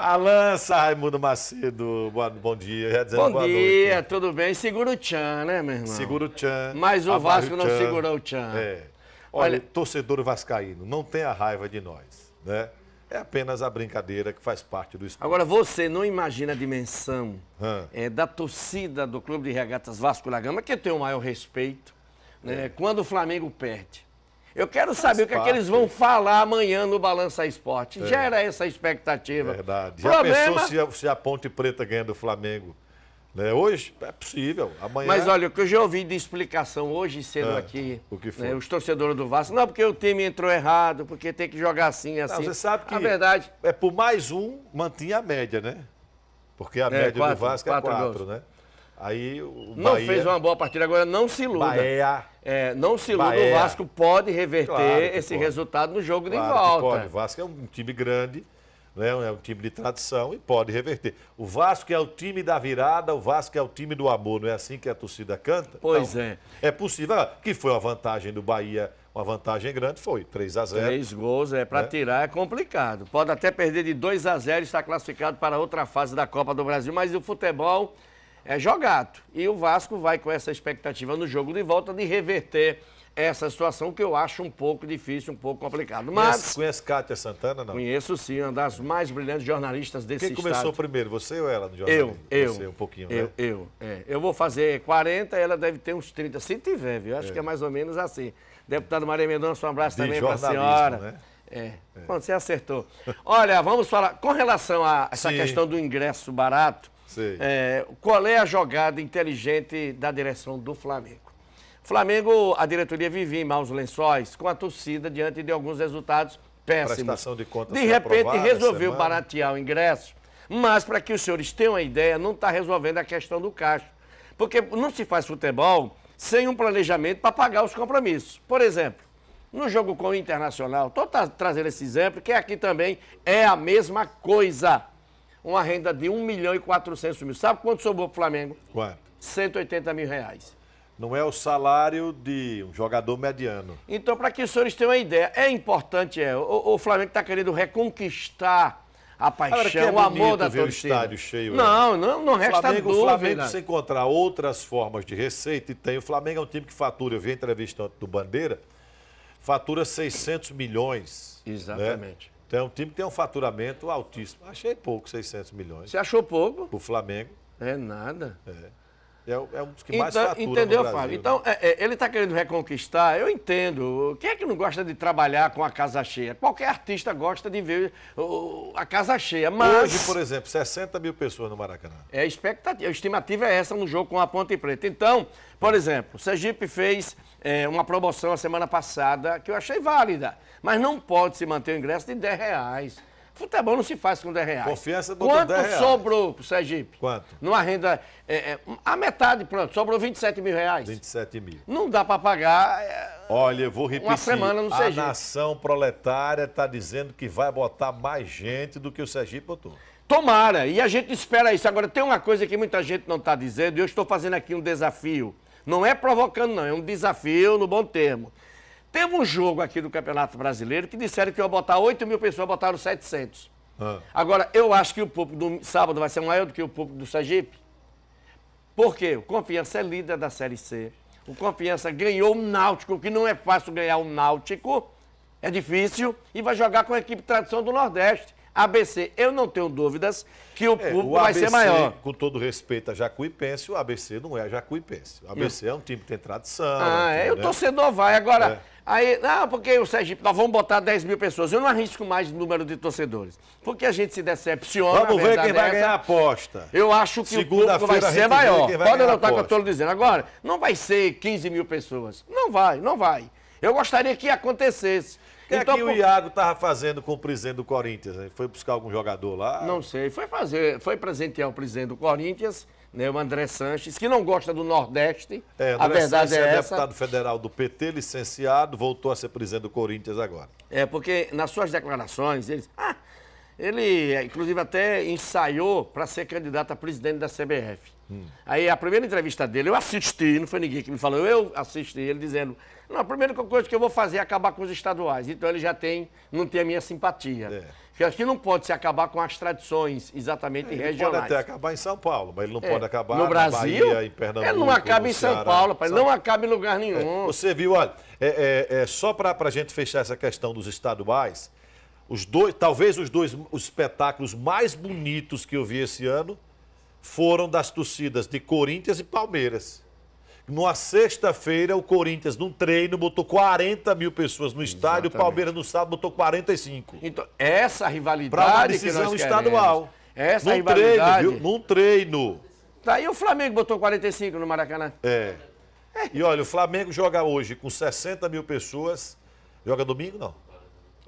Alança, Raimundo Macedo, bom dia. bom boa dia, noite. tudo bem? Segura o Tchan, né, meu irmão? Segura o Tchan. Mas o Vasco não segurou o Tchan. É. Olha, Olha, torcedor vascaíno, não tenha raiva de nós, né? É apenas a brincadeira que faz parte do esporte. Agora, você não imagina a dimensão é, da torcida do Clube de Regatas Vasco da Gama, que eu tenho o maior respeito, né? É. Quando o Flamengo perde. Eu quero saber o que, é que eles vão falar amanhã no Balança Esporte. É. Gera essa expectativa. Verdade. Já Problema... pensou se, se a, Ponte Preta ganha do Flamengo? Né? Hoje é possível, amanhã. Mas é- olha, o que eu já ouvi de explicação hoje sendo é. aqui, o que né, foi? Né, os torcedores do Vasco, não, porque o time entrou errado, porque tem que jogar assim, assim. Não, você sabe que a verdade... é por mais um, mantinha a média, né? Porque a é, média quatro, do Vasco é quatro. né? Aí o Bahia... Não fez uma boa partida, agora não se iluda. Bahia... É, não se iluda, Bahia... o Vasco pode reverter claro esse pode. resultado no jogo claro de volta. Pode. O Vasco é um time grande, né? é um time de tradição e pode reverter. O Vasco é o time da virada, o Vasco é o time do amor, não é assim que a torcida canta? Pois é. É possível, ah, que foi uma vantagem do Bahia uma vantagem grande foi, 3 a 0 Três gols, é, para né? tirar é complicado. Pode até perder de 2 a 0 e estar classificado para outra fase da Copa do Brasil, mas o futebol é jogado. E o Vasco vai com essa expectativa no jogo de volta de reverter essa situação que eu acho um pouco difícil, um pouco complicado. Mas conhece Cátia Santana não? Conheço sim, uma das mais brilhantes jornalistas desse Quem começou estado. primeiro, você ou ela no jornalismo? Eu, eu. um pouquinho, eu, né? Eu, é. Eu vou fazer 40, ela deve ter uns 30, se tiver, viu? Acho é. que é mais ou menos assim. Deputado Maria Mendonça, um abraço De também para a senhora. Né? É. Quando é. você acertou. Olha, vamos falar com relação a essa sim. questão do ingresso barato. É, qual é a jogada inteligente da direção do Flamengo? Flamengo, a diretoria vivia em maus lençóis com a torcida diante de alguns resultados péssimos. De, de repente resolveu baratear o ingresso, mas para que os senhores tenham uma ideia, não está resolvendo a questão do caixa. Porque não se faz futebol sem um planejamento para pagar os compromissos. Por exemplo, no jogo com o Internacional, estou trazendo esse exemplo, que aqui também é a mesma coisa uma renda de 1 milhão e 400 mil. Sabe quanto sobrou para o Flamengo? Quanto? 180 mil reais. Não é o salário de um jogador mediano. Então, para que os senhores tenham uma ideia, é importante, é. O, o Flamengo está querendo reconquistar a paixão, Agora, é o amor da ver torcida. O estádio cheio. Né? Não, não, não resta Flamengo, dúvida. O Flamengo, se encontrar outras formas de receita, e tem. O Flamengo é um time que fatura, eu vi a entrevista do Bandeira, fatura 600 milhões. Né? Exatamente. Né? Então, é um time que tem um faturamento altíssimo. Achei pouco, 600 milhões. Você achou pouco? O Flamengo. É nada. É. É, é um dos que mais então, fatura Entendeu, no Fábio? Né? Então, é, é ele está querendo reconquistar, eu entendo. Quem é que não gosta de trabalhar com a casa cheia? Qualquer artista gosta de ver uh, a casa cheia, mas... Hoje, por exemplo, 60 mil pessoas no Maracanã. É, a expectativa, a estimativa é essa no jogo com a Ponte Preta. Então, por é. exemplo, o Sergipe fez é, uma promoção a semana passada que eu achei válida, mas não pode se manter o ingresso de 10 reais. Futebol não se faz com 10 reais. Confiança botou Quanto 10 reais. sobrou pro Sergipe? Quanto? Numa renda. É, é, a metade, pronto, sobrou 27 mil reais. 27 mil. Não dá para pagar. É, Olha, eu vou repetir. Uma semana no Sergipe. A nação proletária está dizendo que vai botar mais gente do que o Sergipe botou. Tomara, e a gente espera isso. Agora, tem uma coisa que muita gente não está dizendo, e eu estou fazendo aqui um desafio. Não é provocando, não, é um desafio no bom termo. Teve um jogo aqui do Campeonato Brasileiro que disseram que ia botar 8 mil pessoas, botaram 700. Ah. Agora, eu acho que o público do sábado vai ser maior do que o público do Sergipe. Por quê? O Confiança é líder da Série C. O Confiança ganhou o Náutico, que não é fácil ganhar o Náutico. É difícil. E vai jogar com a equipe tradição do Nordeste. ABC. Eu não tenho dúvidas que o é, público é, o vai ser maior. Com todo respeito a Jacuipense, o ABC não é Jacuipense. O ABC é um time que tem tradição. Ah, é, um time, é, o né? torcedor vai. Agora, é. aí, não, porque o Sergipe, nós vamos botar 10 mil pessoas. Eu não arrisco mais o número de torcedores. Porque a gente se decepciona. Vamos ver quem vai é ganhar a aposta. Eu acho que o público vai ser maior. Vai Pode anotar o que eu estou dizendo. Agora, não vai ser 15 mil pessoas. Não vai, não vai. Eu gostaria que acontecesse. Que é então, é que o Iago estava fazendo com o presidente do Corinthians? Né? Foi buscar algum jogador lá? Não sei, foi fazer, foi presentear o presidente do Corinthians, né, o André Sanches, que não gosta do Nordeste. É, André a verdade Sanches é, é essa. deputado federal do PT, licenciado, voltou a ser presidente do Corinthians agora. É, porque nas suas declarações, ele. Ah, ele, inclusive, até ensaiou para ser candidato a presidente da CBF. Hum. Aí a primeira entrevista dele, eu assisti, não foi ninguém que me falou, eu assisti, ele dizendo: Não, a primeira coisa que eu vou fazer é acabar com os estaduais. Então ele já tem, não tem a minha simpatia. É. Porque acho que não pode se acabar com as tradições exatamente é, regionais. Pode até acabar em São Paulo, mas ele não é. pode acabar no Brasil. Bahia, em Pernambuco, ele não acaba em São Ceará, Paulo, pai, não acaba em lugar é, nenhum. É. Você viu, olha, é, é, é só para a gente fechar essa questão dos estaduais. Os dois, talvez os dois os espetáculos mais bonitos que eu vi esse ano foram das torcidas de Corinthians e Palmeiras. Numa sexta-feira, o Corinthians, num treino, botou 40 mil pessoas no estádio, Exatamente. o Palmeiras no sábado botou 45. Então, essa rivalidade. Para uma decisão estadual. Essa num rivalidade. Treino, viu? Num treino. Tá aí o Flamengo botou 45 no Maracanã. É. é. E olha, o Flamengo joga hoje com 60 mil pessoas. Joga domingo, não?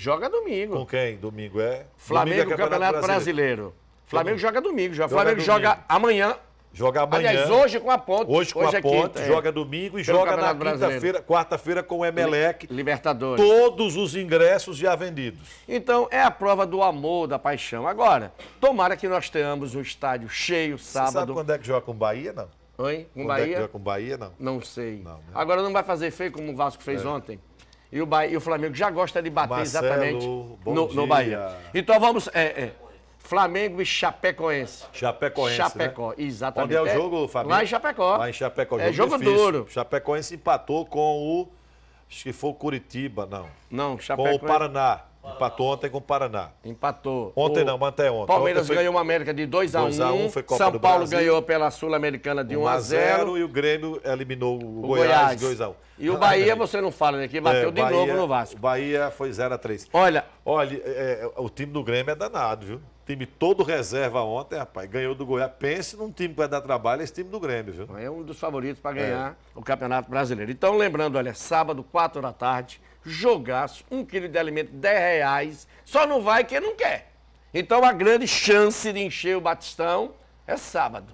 Joga domingo. Com quem? Domingo é? Flamengo, domingo é Campeonato, Campeonato Brasileiro. Brasileiro. Flamengo joga domingo. Joga Flamengo domingo. joga amanhã. Joga amanhã. Aliás, hoje com a ponte. Hoje com hoje a é ponte, quinta, joga é. domingo e Pelo joga na quinta-feira, quarta-feira com o Emelec. Libertadores. Todos os ingressos já vendidos. Então, é a prova do amor, da paixão. Agora, tomara que nós tenhamos um estádio cheio sábado. Você sabe quando é que joga com o Bahia, não? Oi? Com quando Bahia? É que joga com Bahia, não? Não sei. Não, né? Agora não vai fazer feio como o Vasco fez é. ontem. E o, Bahia, e o Flamengo já gosta de bater Marcelo, exatamente no, no, Bahia. Então vamos. É, é, Flamengo e Chapecoense. Chapecoense. Né? Chapecó, né? exatamente. Onde é o é, jogo, Fabinho? Lá em Chapecó. Lá em Chapecó. É jogo é jogo difícil. duro. Chapecoense empatou com o. Acho que foi o Curitiba, não. Não, Chapecoense. Com o Paraná. Empatou ontem com o Paraná. Empatou. Ontem o... não, mas até ontem. Palmeiras foi... ganhou uma América de 2x1. 2x1 foi Copa São Paulo ganhou pela Sul-Americana de 1x0. 1 0 E o Grêmio eliminou o, o Goiás, Goiás. de 2x1. E o Bahia, você não fala, né? Que bateu é, de Bahia, novo no Vasco. O Bahia foi 0x3. Olha. Olha, é, é, o time do Grêmio é danado, viu? Time todo reserva ontem, rapaz. Ganhou do Goiás. Pense num time que vai dar trabalho, é esse time do Grêmio, viu? É um dos favoritos para é. ganhar é. o Campeonato Brasileiro. Então, lembrando, olha, sábado, 4 da tarde, jogaço, um quilo de alimento, 10 reais. Só não vai quem não quer. Então, a grande chance de encher o Batistão é sábado.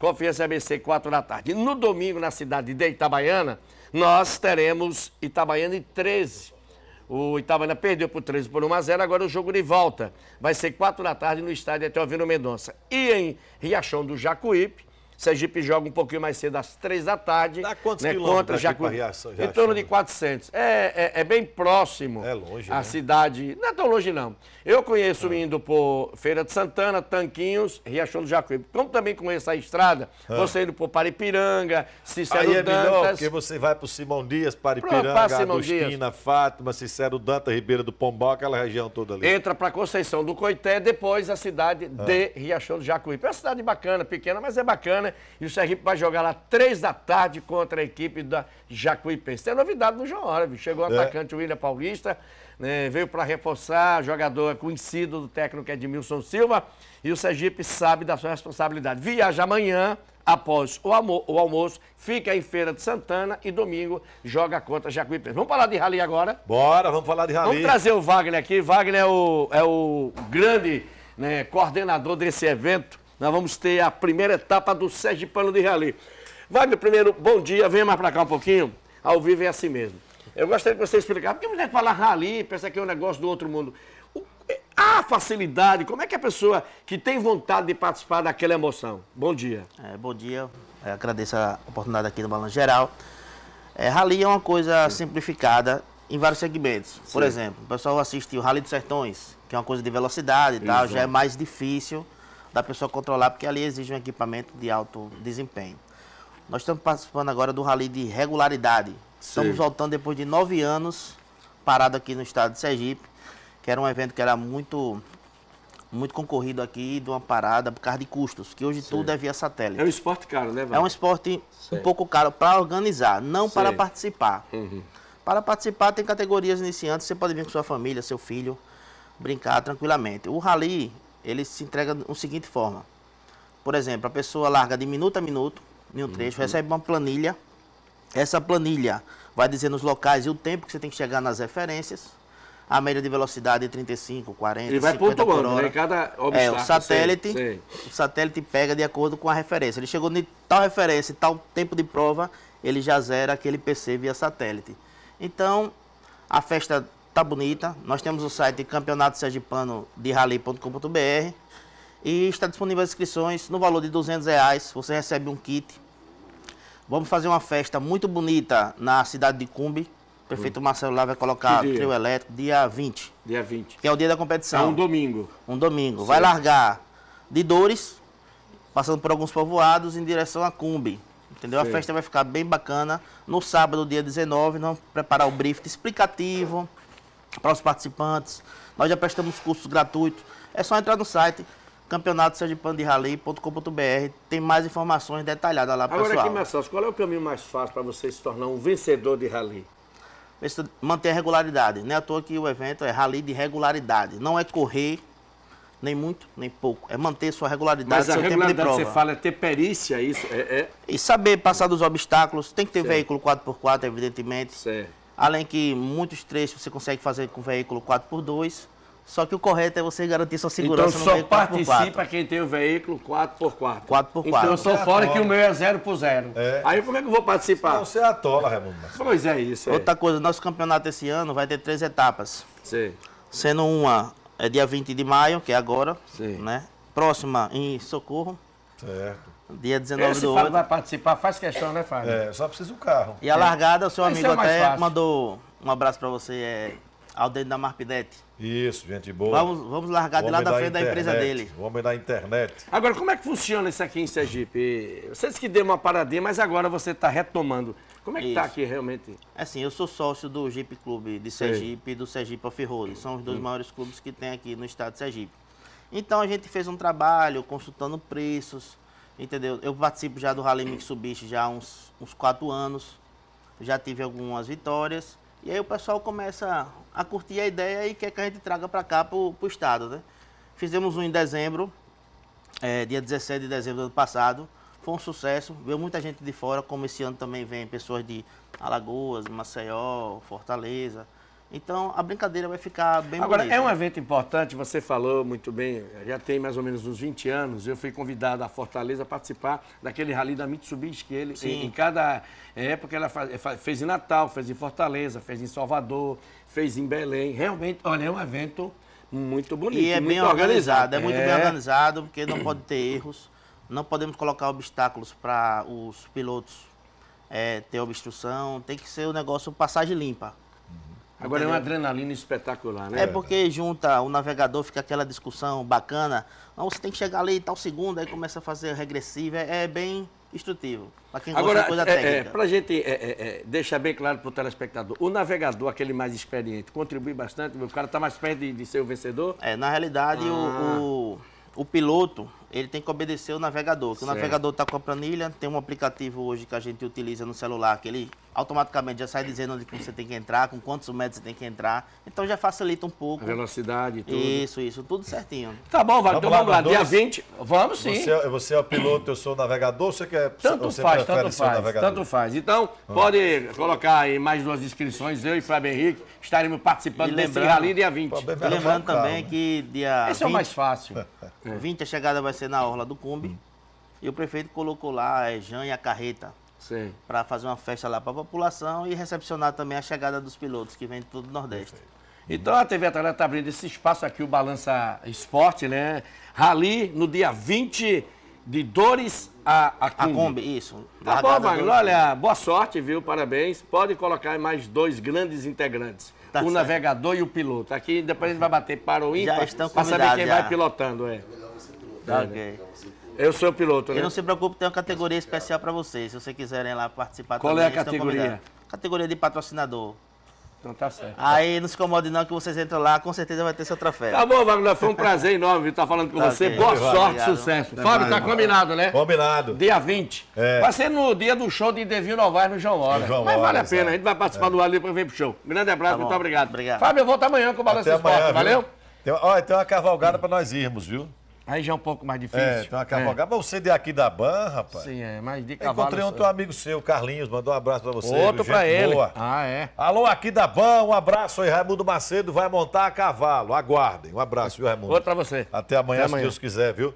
Confiança ABC, 4 da tarde. No domingo, na cidade de Itabaiana, nós teremos Itabaiana e 13. O Itabaiana perdeu por 13 por 1 a 0. Agora o jogo de volta vai ser 4 da tarde no estádio Etelvino Mendonça. E em Riachão do Jacuípe, Sergipe joga um pouquinho mais cedo, às três da tarde. Dá quantos né, quilômetros contra Jacu... Riação, Em torno de 400. É, é, é, bem próximo. É longe, A né? cidade... Não é tão longe, não. Eu conheço é. indo por Feira de Santana, Tanquinhos, Riachão do Jacuípe. Como também conheço a estrada, ah. você indo por Paripiranga, Cicero Aí é Dantas... melhor, porque você vai por Simão Dias, Paripiranga, Pronto, Agostina, Fátima, Cicero Dantas, Ribeira do Pombal, aquela região toda ali. Entra para Conceição do Coité, depois a cidade ah. de Riachão do Jacuípe. É uma cidade bacana, pequena, mas é bacana e o Sergipe vai jogar lá três da tarde contra a equipe da Jacuipense. Tem novidade no João Hora, Chegou o é. atacante é. William Paulista, né? veio para reforçar, jogador conhecido do técnico Edmilson Silva e o Sergipe sabe da sua responsabilidade. Viaja amanhã após o, almo o almoço, fica em Feira de Santana e domingo joga contra Jacuipense. Vamos falar de rally agora? Bora, vamos falar de rally. Vamos trazer o Wagner aqui. Wagner é o, é o grande né, coordenador desse evento nós vamos ter a primeira etapa do Pano de Rally. Vai, meu primeiro, bom dia, venha mais para cá um pouquinho. Ao vivo é assim mesmo. Eu gostaria que você explicar, porque a mulher fala rally, pensa que é um negócio do outro mundo. O, a facilidade, como é que a pessoa que tem vontade de participar daquela emoção? Bom dia. É, bom dia, Eu agradeço a oportunidade aqui do Balanço Geral. É, rally é uma coisa Sim. simplificada em vários segmentos. Sim. Por exemplo, o pessoal assiste o Rally dos Sertões, que é uma coisa de velocidade e tal, já é mais difícil da pessoa controlar, porque ali exige um equipamento de alto desempenho. Nós estamos participando agora do rally de regularidade. Estamos Sim. voltando depois de nove anos parado aqui no estado de Sergipe, que era um evento que era muito muito concorrido aqui de uma parada por causa de custos, que hoje Sim. tudo é via satélite. É um esporte caro, né, É um esporte Sim. um pouco caro para organizar, não para participar. Uhum. Para participar tem categorias iniciantes, você pode vir com sua família, seu filho, brincar tranquilamente. O rally ele se entrega da seguinte forma. Por exemplo, a pessoa larga de minuto a minuto em um trecho, uhum. recebe uma planilha. Essa planilha vai dizer nos locais e o tempo que você tem que chegar nas referências. A média de velocidade é 35, 40, ele vai 50 pontuando, por né? hora. Né? Cada é, o satélite, sei, sei. o satélite pega de acordo com a referência. Ele chegou em tal referência, tal tempo de prova, ele já zera aquele PC via satélite. Então, a festa tá bonita. Nós temos o site campeonato sergipano de rally.com.br e está disponível as inscrições no valor de 200 reais. Você recebe um kit. Vamos fazer uma festa muito bonita na cidade de Cumbi. O prefeito hum. Marcelo lá vai colocar trio elétrico dia 20. Dia 20. Que é o dia da competição. É um domingo. Um domingo. Sim. Vai largar de Dores, passando por alguns povoados, em direção a Cumbi. Entendeu? Sim. A festa vai ficar bem bacana. No sábado, dia 19, nós vamos preparar o briefing explicativo para os participantes. Nós já prestamos cursos gratuitos. É só entrar no site campeonato tem mais informações detalhadas lá para Agora pessoal. aqui, Marcelo, qual é o caminho mais fácil para você se tornar um vencedor de rally? Manter a regularidade. Não é à toa que o evento é rally de regularidade. Não é correr nem muito, nem pouco. É manter sua regularidade, Mas seu tempo de prova. você fala é ter perícia, é isso é, é... E saber passar dos obstáculos. Tem que ter certo. veículo 4x4, evidentemente. Certo. Além que muitos trechos você consegue fazer com veículo 4x2. Só que o correto é você garantir sua segurança então, só participa 4x4. quem tem o veículo 4x4. 4x4. Então eu sou é fora que o meu é 0x0. É. Aí como é que eu vou participar? Então você é atola, Raimundo. Pois é isso. É. Outra coisa, nosso campeonato esse ano vai ter três etapas. Sim. Sendo uma é dia 20 de maio, que é agora, Sim. né? Próxima em Socorro. Certo. Dia 19 Esse do 8. vai participar, faz questão, né, Fábio? É, só precisa o carro. E a é. largada, o seu amigo é até fácil. mandou um abraço para você, é Aldeno da Marpidete. Isso, gente boa. Vamos, vamos largar de lá da, frente da empresa dele. Vamos da internet. Agora, como é que funciona isso aqui em Sergipe? Vocês que deu uma paradinha, mas agora você está retomando. Como é que está aqui realmente? É assim, eu sou sócio do Jeep Clube de Sergipe e do Sergipe Off-Road. São os dois hum. maiores clubes que tem aqui no estado de Sergipe. Então a gente fez um trabalho consultando preços, Entendeu? Eu participo já do Rally Mitsubishi já há uns, uns quatro anos. Já tive algumas vitórias. E aí o pessoal começa a curtir a ideia e quer que a gente traga para cá, para o estado, né? Fizemos um em dezembro, é, dia 17 de dezembro do ano passado. Foi um sucesso, veio muita gente de fora, como esse ano também vem pessoas de Alagoas, Maceió, Fortaleza, então a brincadeira vai ficar bem Agora, bonita. é um evento importante, você falou muito bem, já tem mais ou menos uns 20 anos, eu fui convidado à Fortaleza a participar daquele rally da Mitsubishi, que ele, em, em, cada época ela faz, fez em Natal, fez em Fortaleza, fez em Salvador, fez em Belém. Realmente, olha, é um evento muito bonito. E é bem organizado, organizado. é muito bem é. organizado, porque não pode ter erros, não podemos colocar obstáculos para os pilotos é, ter obstrução, tem que ser o um negócio passagem limpa. Agora entendeu? é uma adrenalina espetacular, né? É porque junta o navegador, fica aquela discussão bacana. Não, você tem que chegar ali e tal segundo, aí começa a fazer regressiva. É, é bem instrutivo. Para quem Agora, gosta de coisa é, é técnica. É, para a gente é, deixar bem claro para o telespectador, o navegador, aquele mais experiente, contribui bastante? O cara está mais perto de, de, ser o vencedor? É, na realidade, ah. o, o, o, piloto ele tem que obedecer o navegador. o navegador está com a planilha, tem um aplicativo hoje que a gente utiliza no celular, que ele automaticamente já sai dizendo onde você tem que entrar, com quantos metros você tem que entrar. Então já facilita um pouco. A velocidade, tudo. Isso, isso, tudo certinho. Tá bom, vale. Então vamos lá, dia 20. Vamos sim. Você, é, você é o piloto, eu sou o navegador, você quer. Tanto você faz, tanto faz. Tanto faz. Então, hum. pode colocar aí mais duas inscrições, eu e Fábio Henrique estaremos participando desse rally dia 20. Lembrando também né? que dia. Esse 20, é o mais fácil. 20, a chegada vai ser na Orla do Cumbi. Hum. E o prefeito colocou lá, a é Jean e a carreta para fazer uma festa lá para a população e recepcionar também a chegada dos pilotos que vêm de todo o Nordeste. Perfeito. Então a TV Atalanta está abrindo esse espaço aqui, o Balança Esporte, né? Rally no dia 20 de Dores a, a Cumbi. A isso. Tá bom, Magno. Olha, boa sorte, viu? Parabéns. Pode colocar mais dois grandes integrantes. Tá o certo. navegador e o piloto. Aqui depois a gente vai bater para o ímpar para saber quem já. vai pilotando. É. Tá, né? okay. Eu sou o piloto, né? E não se preocupe, tem uma categoria especial para vocês, se vocês quiserem lá participar Qual é também, é a categoria? Categoria de patrocinador. Então tá certo. Aí não se incomode não que vocês entram lá, com certeza vai ter seu troféu. Tá bom, Wagner, foi um prazer enorme estar falando com tá você. Okay. Boa sorte, Obrigado. sucesso. Fábio, tá combinado, né? Combinado. Dia 20. É. Vai ser no dia do show de Devinho Novaes no João Hora. João Mas vale a pena, é. a gente vai participar é. do ar para vir pro show. Grande abraço, tá muito obrigado. Obrigado. Fábio, eu volto amanhã com o Balanço Esporte, amanhã, valeu? Tem, olha, tem uma cavalgada para nós irmos, viu? Aí já é um pouco mais é, difícil. É, então a cavalgada. É. Você de aqui da Ban, rapaz. Sim, é, mas de cavalo... encontrei um teu amigo seu, Carlinhos, mandou um abraço pra você. Outro viu, pra ele. Boa. Ah, é. Alô, aqui da Ban, um abraço aí. Raimundo Macedo vai montar a cavalo. Aguardem. Um abraço, viu, Raimundo? Outro pra você. Até amanhã, Até amanhã. se Deus quiser, viu?